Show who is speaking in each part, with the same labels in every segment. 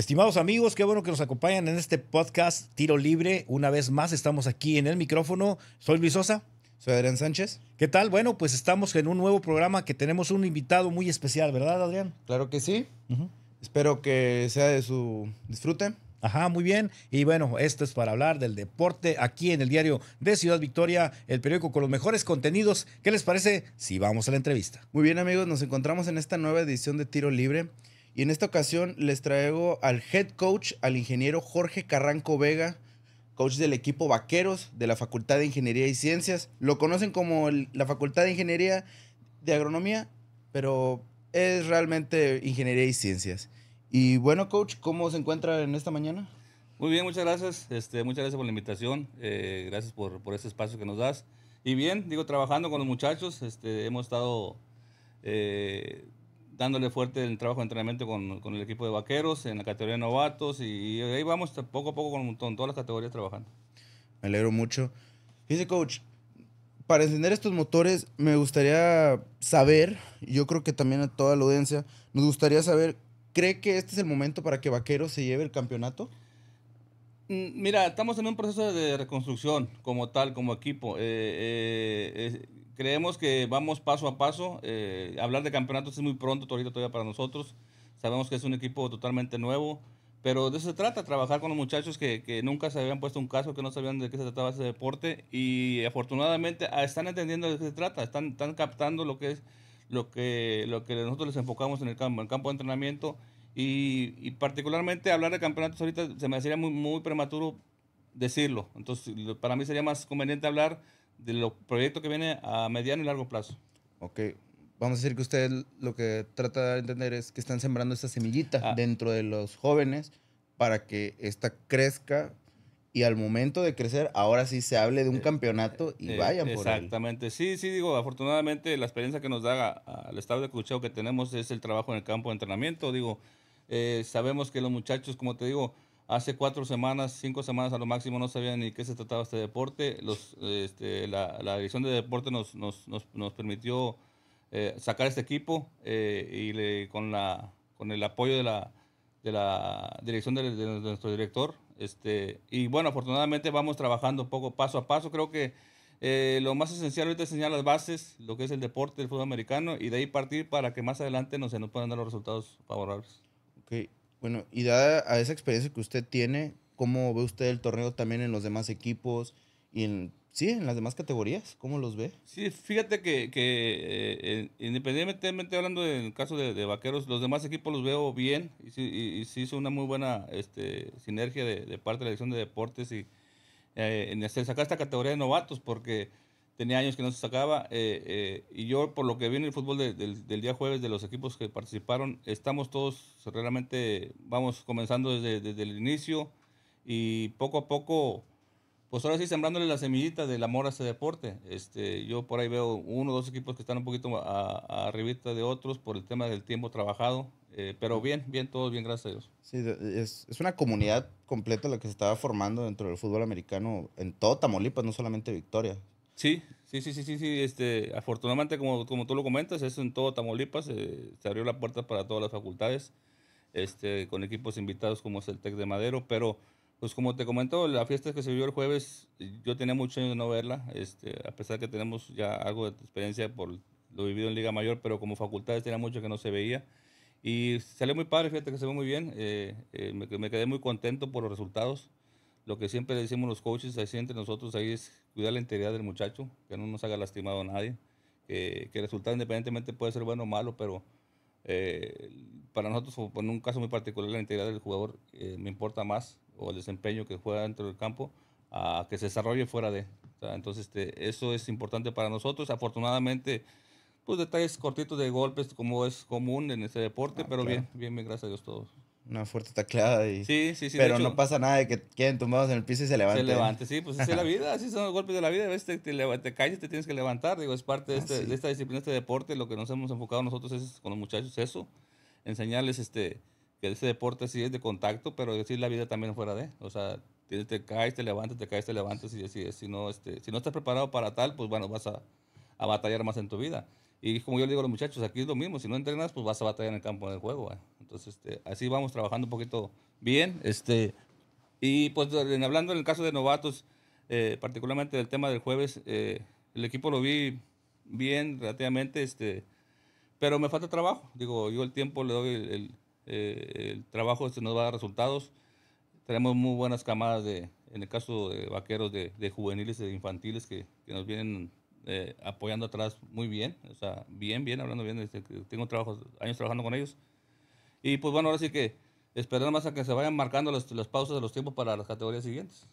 Speaker 1: Estimados amigos, qué bueno que nos acompañan en este podcast Tiro Libre. Una vez más estamos aquí en el micrófono. Soy Luis Sosa. Soy Adrián Sánchez. ¿Qué tal? Bueno, pues estamos en un nuevo programa que tenemos un invitado muy especial, ¿verdad, Adrián? Claro que sí. Espero que sea de su disfrute. Ajá, muy bien. Y bueno, esto es para hablar del deporte aquí en el diario de Ciudad Victoria, el periódico con los mejores contenidos. ¿Qué les parece si vamos a la entrevista? Muy bien amigos, nos encontramos en esta nueva edición de Tiro Libre. Y en esta ocasión les traigo al head coach, al ingeniero Jorge Carranco Vega, coach del equipo Vaqueros de la Facultad de Ingeniería y Ciencias. Lo conocen como la Facultad de Ingeniería de Agronomía, pero es realmente Ingeniería y Ciencias. Y bueno, coach, ¿cómo se encuentra en esta mañana?
Speaker 2: Muy bien, muchas gracias. Este, muchas gracias por la invitación. Eh, gracias por, por este espacio que nos das. Y bien, digo, trabajando con los muchachos, este, hemos estado eh, dándole fuerte el trabajo de entrenamiento con, con, el equipo de vaqueros, en la categoría de novatos, y, ahí vamos poco a poco con, montón todas las categorías trabajando.
Speaker 1: Me alegro mucho. Dice, coach, para encender estos motores, me gustaría saber, yo creo que también a toda la audiencia, nos gustaría saber, ¿cree que este es el momento para que Vaqueros se lleve el campeonato?
Speaker 2: Mm, mira, estamos en un proceso de reconstrucción como tal, como equipo. Eh, eh Creemos que vamos paso a paso. Eh, hablar de campeonatos es muy pronto ahorita todavía para nosotros. Sabemos que es un equipo totalmente nuevo, pero de eso se trata, trabajar con los muchachos que, que nunca se habían puesto un caso, que no sabían de qué se trataba ese deporte y afortunadamente ah, están entendiendo de qué se trata, están, captando lo que es lo que, lo que nosotros les enfocamos en el campo, en el campo de entrenamiento y, particularmente hablar de campeonatos ahorita se me hacía muy, muy prematuro decirlo. Entonces, para mí sería más conveniente hablar de los proyectos que viene a mediano y largo plazo. Ok.
Speaker 1: Vamos a decir que usted lo que trata de entender es que están sembrando esta semillita ah. dentro de los jóvenes para que esta crezca y al momento de crecer, ahora sí se hable de un eh, campeonato y eh, vayan por él.
Speaker 2: Exactamente. Sí, sí, digo, afortunadamente la experiencia que nos da al ah, estado de Cuchillo que tenemos es el trabajo en el campo de entrenamiento. Digo, eh, sabemos que los muchachos, como te digo, Hace cuatro semanas, cinco semanas a lo máximo, no sabía ni qué se trataba este deporte. Los, este, la, dirección de deporte nos, nos, permitió eh, sacar este equipo eh, y con, la, con el apoyo de la, de la dirección de, nuestro director. Este, y bueno, afortunadamente vamos trabajando poco paso a paso. Creo que eh, lo más esencial ahorita es enseñar las bases, lo que es el deporte, del fútbol americano, y de ahí partir para que más adelante no se nos puedan dar los resultados favorables. Okay.
Speaker 1: Bueno, y dada a esa experiencia que usted tiene, ¿cómo ve usted el torneo también en los demás equipos y en, sí, en las demás categorías? ¿Cómo los ve?
Speaker 2: Sí, fíjate que, eh, independientemente hablando del caso de, Vaqueros, los demás equipos los veo bien y sí, hizo una muy buena este, sinergia de, parte de la dirección de deportes y eh, en sacar esta categoría de novatos porque tenía años que no se sacaba. Eh, eh, y yo, por lo que viene en el fútbol del día jueves de los equipos que participaron, estamos todos realmente, vamos comenzando desde, el inicio y poco a poco, pues ahora sí sembrándole la semillita del amor a ese deporte. Este, yo por ahí veo uno o dos equipos que están un poquito a, arribita de otros por el tema del tiempo trabajado. Eh, pero bien, bien, todos bien, gracias a Dios.
Speaker 1: Sí, es, es una comunidad completa la que se estaba formando dentro del fútbol americano en todo Tamaulipas, no solamente Victoria
Speaker 2: Sí, sí, sí, sí, sí, Este, afortunadamente, como, como tú lo comentas, eso en todo Tamaulipas eh, se abrió la puerta para todas las facultades, este, con equipos invitados como es el TEC de Madero, pero pues como te comentó la fiesta que se vivió el jueves, yo tenía mucho años de no verla, este, a pesar que tenemos ya algo de experiencia por lo vivido en Liga Mayor, pero como facultades tenía mucho que no se veía. Y salió muy padre, fíjate que se ve muy bien, eh, eh, me quedé muy contento por los resultados lo que siempre le decimos los coaches ahí entre nosotros ahí es cuidar la integridad del muchacho, que no nos haga lastimado a nadie, que, que el resultado independientemente puede ser bueno o malo, pero eh, para nosotros, en un caso muy particular, la integridad del jugador eh, me importa más, o el desempeño que juega dentro del campo, a que se desarrolle fuera de. O entonces, este, eso es importante para nosotros. Afortunadamente, pues detalles cortitos de golpes, como es común en este deporte, ah, pero bien, bien, bien, gracias a Dios todos
Speaker 1: una fuerte tacleada y... Sí, sí, sí. Pero no pasa nada que queden tumbados en el piso y se levanten. Se levanten, sí, pues así es la
Speaker 2: vida, así son los golpes de la vida. A veces te, caes y te tienes que levantar. Digo, es parte de, ah, este, de, esta disciplina, este deporte. Lo que nos hemos enfocado nosotros es con los muchachos eso, enseñarles este, que ese deporte sí es de contacto, pero decir la vida también fuera de. O sea, te, caes, te levantas, te caes, te levantas y Si no, este, si no estás preparado para tal, pues bueno, vas a, batallar más en tu vida. Y como yo le digo a los muchachos, aquí es lo mismo. Si no entrenas, pues vas a batallar en el campo del juego. Entonces, este, así vamos trabajando un poquito bien. Este, y pues hablando en el caso de novatos, eh, particularmente del tema del jueves, eh, el equipo lo vi bien relativamente, este, pero me falta trabajo. Digo, yo el tiempo le doy eh, el, trabajo, este nos va a dar resultados. Tenemos muy buenas camadas de, en el caso de vaqueros, de, de juveniles, de infantiles que, que nos vienen apoyando atrás muy bien, o sea, bien, bien, hablando bien, este, tengo trabajos, años trabajando con ellos. Y pues bueno, ahora sí que esperar más a que se vayan marcando las, las pausas de los tiempos para las categorías siguientes.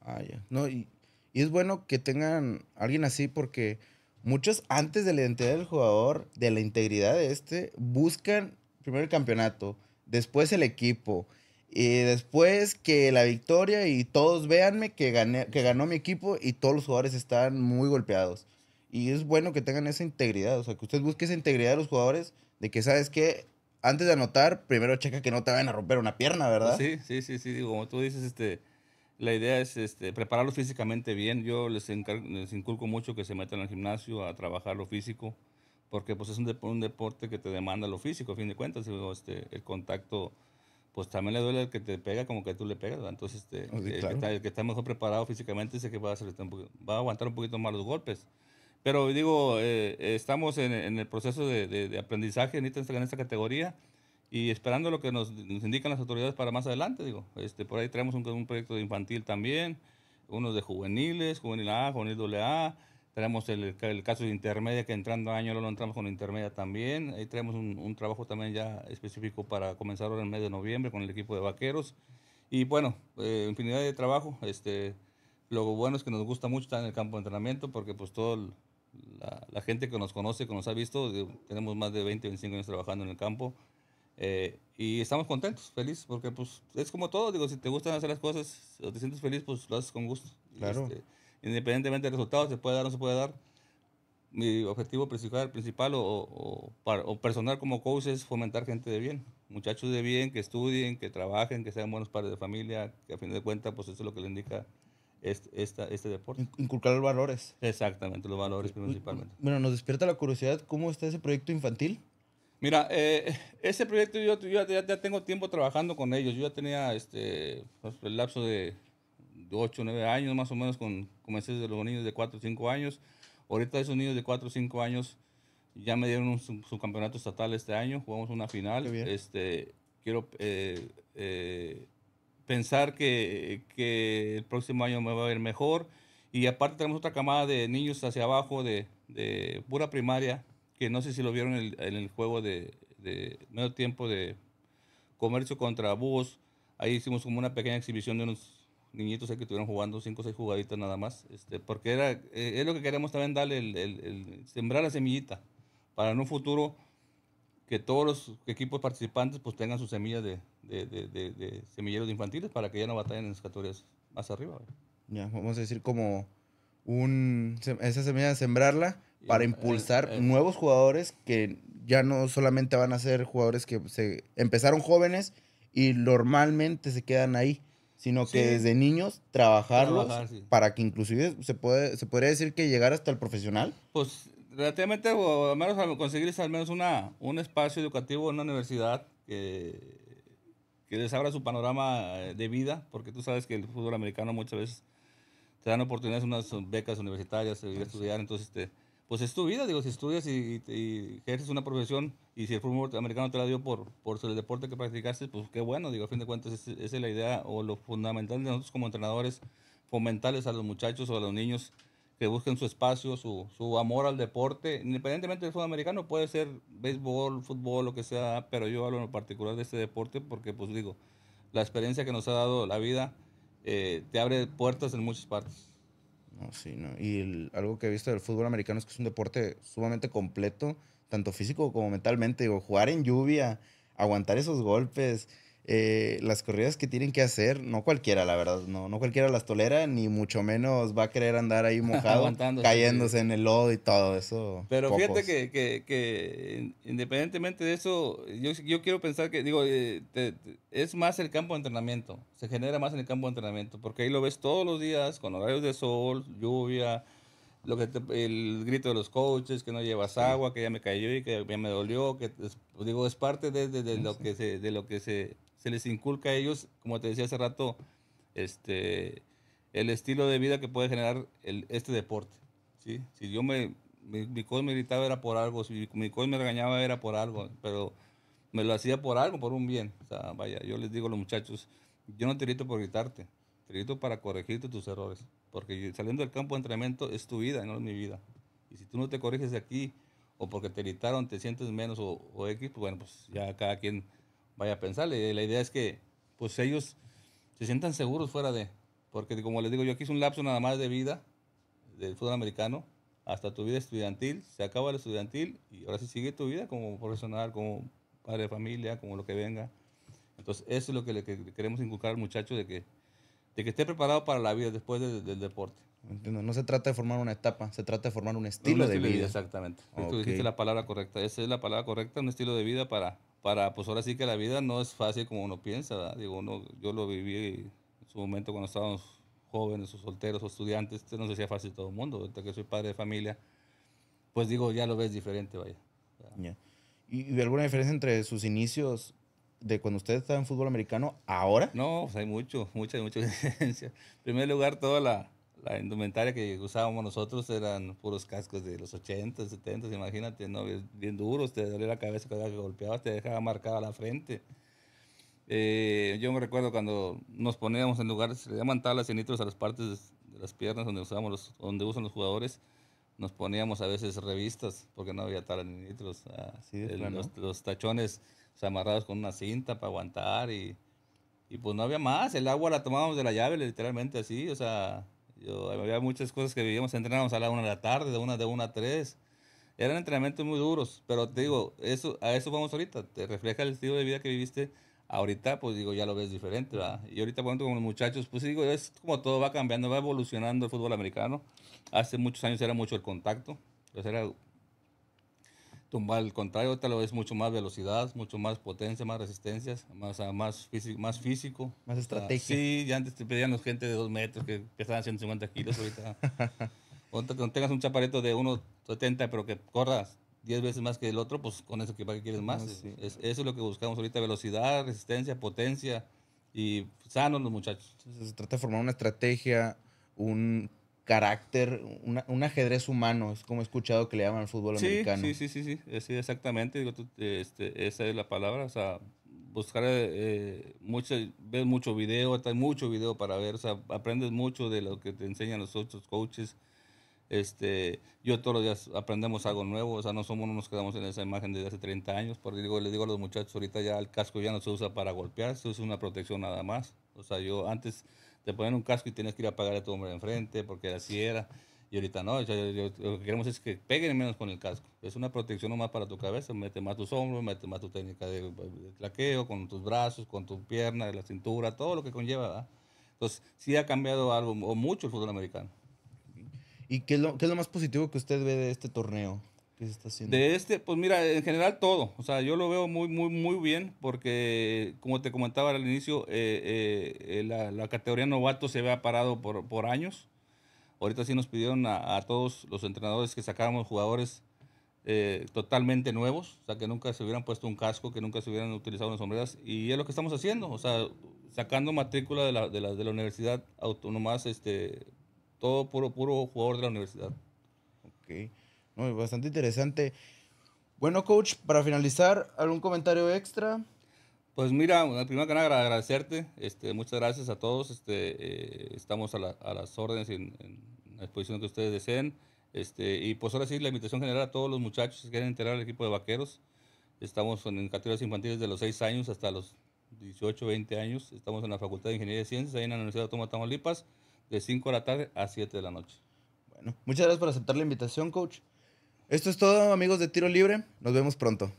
Speaker 2: Ah, ya. No,
Speaker 1: y, y es bueno que tengan alguien así porque muchos antes de la identidad del jugador, de la integridad de este, buscan primero el campeonato, después el equipo. Y después que la victoria y todos véanme que, gané, que ganó mi equipo y todos los jugadores están muy golpeados. Y es bueno que tengan esa integridad, o sea, que usted busque esa integridad de los jugadores, de que sabes que antes de anotar, primero checa que no te vayan a romper una pierna, ¿verdad? Sí,
Speaker 2: sí, sí, sí. Digo, como tú dices, este, la idea es este, prepararlo físicamente bien. Yo les, inculco mucho que se metan al gimnasio a trabajar lo físico, porque pues es un, deporte que te demanda lo físico, a fin de cuentas. este, el contacto, pues también le duele el que te pega como que tú le pegas. Entonces, este, oh, el, que está, mejor preparado físicamente sé que va este, va a aguantar un poquito más los golpes. Pero digo, eh, eh, estamos en, el proceso de, aprendizaje en esta, en esta categoría y esperando lo que nos, indican las autoridades para más adelante, digo. Este, por ahí traemos un, proyecto de infantil también, unos de juveniles, juvenil A, juvenil AA, tenemos el, el, caso de intermedia que entrando año lo entramos con intermedia también, ahí traemos un, trabajo también ya específico para comenzar ahora en el mes de noviembre con el equipo de vaqueros y bueno, eh, infinidad de trabajo, este... Lo bueno es que nos gusta mucho estar en el campo de entrenamiento porque pues todo el, la, gente que nos conoce, que nos ha visto, tenemos más de 20, 25 años trabajando en el campo eh, y estamos contentos, felices, porque pues es como todo, digo, si te gustan hacer las cosas si te sientes feliz, pues lo haces con gusto. Claro. Este, independientemente del resultado, se puede dar o no se puede dar. Mi objetivo principal, principal o, o, o personal como coach es fomentar gente de bien, muchachos de bien, que estudien, que trabajen, que sean buenos padres de familia, que a fin de cuentas, pues eso es lo que le indica este, deporte.
Speaker 1: Inculcar los valores.
Speaker 2: Exactamente, los valores principalmente.
Speaker 1: Bueno, nos despierta la curiosidad, ¿cómo está ese proyecto infantil?
Speaker 2: Mira, eh, ese proyecto yo, ya, tengo tiempo trabajando con ellos. Yo ya tenía este, pues, el lapso de 8, 9 años más o menos, con, comencé desde los niños de 4, 5 años. Ahorita esos niños de 4, 5 años ya me dieron un subcampeonato estatal este año, jugamos una final. Este, quiero eh, eh, pensar que, que, el próximo año me va a ver mejor. Y aparte tenemos otra camada de niños hacia abajo de, pura primaria, que no sé si lo vieron en el, juego de, de, medio tiempo de comercio contra búhos. Ahí hicimos como una pequeña exhibición de unos niñitos que estuvieron jugando cinco o seis jugaditas nada más, este, porque era, eh, es lo que queremos también darle, sembrar la semillita, para en un futuro que todos los equipos participantes pues tengan su semilla de, de, de, de, semilleros infantiles para que ya no batallen en las categorías más arriba.
Speaker 1: Ya, vamos a decir como un, esa semilla, sembrarla para impulsar nuevos jugadores que ya no solamente van a ser jugadores que se empezaron jóvenes y normalmente se quedan ahí, sino que desde niños trabajarlos para que inclusive se puede se podría decir que llegar hasta el profesional.
Speaker 2: Pues relativamente o al menos conseguirse al menos una un espacio educativo en una universidad que que les abra su panorama eh, de vida, porque tú sabes que el fútbol americano muchas veces te dan oportunidades, unas becas universitarias, de eh, estudiar, entonces este, pues es tu vida, digo, si estudias y, ejerces una profesión y si el fútbol americano te la dio por, por el deporte que practicaste, pues qué bueno, digo, a fin de cuentas esa es la idea o lo fundamental de nosotros como entrenadores, fomentarles a los muchachos o a los niños que busquen su espacio, su, amor al deporte, independientemente del fútbol americano, puede ser béisbol, fútbol, lo que sea, pero yo hablo en particular de este deporte porque, pues digo, la experiencia que nos ha dado la vida eh, te abre puertas en muchas partes.
Speaker 1: No, sí, no. Y algo que he visto del fútbol americano es que es un deporte sumamente completo, tanto físico como mentalmente. Digo, jugar en lluvia, aguantar esos golpes, eh, las corridas que tienen que hacer, no cualquiera, la verdad, no, no cualquiera las tolera, ni mucho menos va a querer andar ahí mojado, cayéndose en el lodo y todo eso. Pero fíjate
Speaker 2: que, que, que, independientemente de eso, yo, yo quiero pensar que, digo, eh, es más el campo de entrenamiento, se genera más en el campo de entrenamiento, porque ahí lo ves todos los días con horarios de sol, lluvia, lo que el grito de los coaches, que no llevas agua, que ya me cayó y que ya me dolió, que digo, es parte lo que de lo que se les inculca a ellos, como te decía hace rato, este, el estilo de vida que puede generar el, este deporte. ¿sí? Si yo me, mi, me gritaba era por algo, si mi coach me regañaba era por algo, pero me lo hacía por algo, por un bien. O sea, vaya, yo les digo a los muchachos, yo no te grito por gritarte, te grito para corregirte tus errores, porque saliendo del campo de entrenamiento es tu vida, no es mi vida. Y si tú no te corriges aquí, o porque te gritaron, te sientes menos o, o X, pues bueno, pues ya cada quien vaya a pensar. La idea es que pues ellos se sientan seguros fuera de, porque como les digo, yo aquí es un lapso nada más de vida del fútbol americano hasta tu vida estudiantil, se acaba el estudiantil y ahora sí sigue tu vida como profesional, como padre de familia, como lo que venga. Entonces, eso es lo que queremos inculcar al muchacho de que, de que esté preparado para la vida después del deporte.
Speaker 1: Entiendo. No se trata de formar una etapa, se trata de formar un estilo, de, vida. Exactamente. Tú dijiste la
Speaker 2: palabra correcta. Esa es la palabra correcta, un estilo de vida para, para, pues ahora sí que la vida no es fácil como uno piensa, digo, yo lo viví en su momento cuando estábamos jóvenes o solteros o estudiantes, no se hacía fácil todo el mundo, ahorita que soy padre de familia, pues digo, ya lo ves diferente, vaya.
Speaker 1: ¿Y, alguna diferencia entre sus inicios de cuando usted estaba en fútbol
Speaker 2: americano ahora? No, pues hay mucho, mucha, mucha diferencia. En primer lugar, toda la, la indumentaria que usábamos nosotros eran puros cascos de los 80, 70, imagínate, ¿no? bien duros, te dolía la cabeza cada que golpeabas, te dejaba marcada la frente. Eh, yo me recuerdo cuando nos poníamos en lugares, se le llaman talas y nitros a las partes de las piernas donde, usábamos los, donde usan los jugadores, nos poníamos a veces revistas, porque no había talas ni nitros, Así ah, los, tachones amarrados con una cinta para aguantar y, y pues no había más, el agua la tomábamos de la llave literalmente así, o sea, yo, había muchas cosas que vivíamos, entrenábamos a la una de la tarde, de una de una a tres. Eran entrenamientos muy duros, pero te digo, eso, a eso vamos ahorita. Te refleja el estilo de vida que viviste. Ahorita, pues digo, ya lo ves diferente, ¿verdad? Y ahorita, por con los muchachos, pues digo, es como todo va cambiando, va evolucionando el fútbol americano. Hace muchos años era mucho el contacto, pues era tumbar. Al contrario, ahorita lo ves mucho más velocidad, mucho más potencia, más resistencias, más, ah, más, físico, más físico. Más ah, estrategia. sí, ya antes te pedían gente de dos metros que estaban 150 kilos ahorita. Cuando tengas un chaparrito de 1,70 pero que corras 10 veces más que el otro, pues con eso que quieres más. Ah, eso es lo que buscamos ahorita, velocidad, resistencia, potencia y sanos los muchachos. se
Speaker 1: trata de formar una estrategia, un carácter, un ajedrez humano, es como he escuchado que le llaman al fútbol americano. Sí,
Speaker 2: sí, sí, sí, eh, exactamente, este, esa es la palabra, o sea, buscar, eh, eh, mucho, ves mucho video, hay mucho video para ver, o sea, aprendes mucho de lo que te enseñan los otros coaches, este, yo todos los días aprendemos algo nuevo, o sea, no somos, nos quedamos en esa imagen desde hace 30 años, porque digo, les digo a los muchachos, ahorita ya el casco ya no se usa para golpear, Eso es una protección nada más, o sea, yo antes te ponen un casco y tienes que ir a pagar a tu hombre de enfrente, porque así era. Y ahorita no, lo que queremos es que peguen menos con el casco. Es una protección más para tu cabeza, mete más tus hombros, mete más tu técnica de, de claqueo, con tus brazos, con tu pierna, la cintura, todo lo que conlleva. Entonces, sí ha cambiado algo, o mucho el fútbol americano.
Speaker 1: ¿Y qué qué es lo más positivo que usted ve de este torneo? ¿Qué se está haciendo?
Speaker 2: De este, pues mira, en general todo. O sea, yo lo veo muy, muy, muy bien porque, como te comentaba al inicio, eh, eh, eh, la, categoría novato se había parado por, años. Ahorita sí nos pidieron a, todos los entrenadores que sacáramos jugadores totalmente nuevos, o sea, que nunca se hubieran puesto un casco, que nunca se hubieran utilizado unas sombreras, y es lo que estamos haciendo, o sea, sacando matrícula de la, de la, Universidad Autónoma, este, todo puro, puro jugador de la universidad. Ok
Speaker 1: bastante interesante. Bueno, coach, para finalizar, ¿algún comentario
Speaker 2: extra? Pues mira, primero que nada agradecerte, este, muchas gracias a todos, este, eh, estamos a, las órdenes en, la exposición que ustedes deseen, este, y pues ahora sí, la invitación general a todos los muchachos que quieren enterar al equipo de vaqueros, estamos en categorías infantiles de los 6 años hasta los 18, 20 años, estamos en la Facultad de Ingeniería de Ciencias, ahí en la Universidad de Toma Tamaulipas, de 5 de la tarde a 7 de la noche.
Speaker 1: Bueno, muchas gracias por aceptar la invitación, coach. Esto es todo, amigos de Tiro Libre.
Speaker 2: Nos vemos pronto.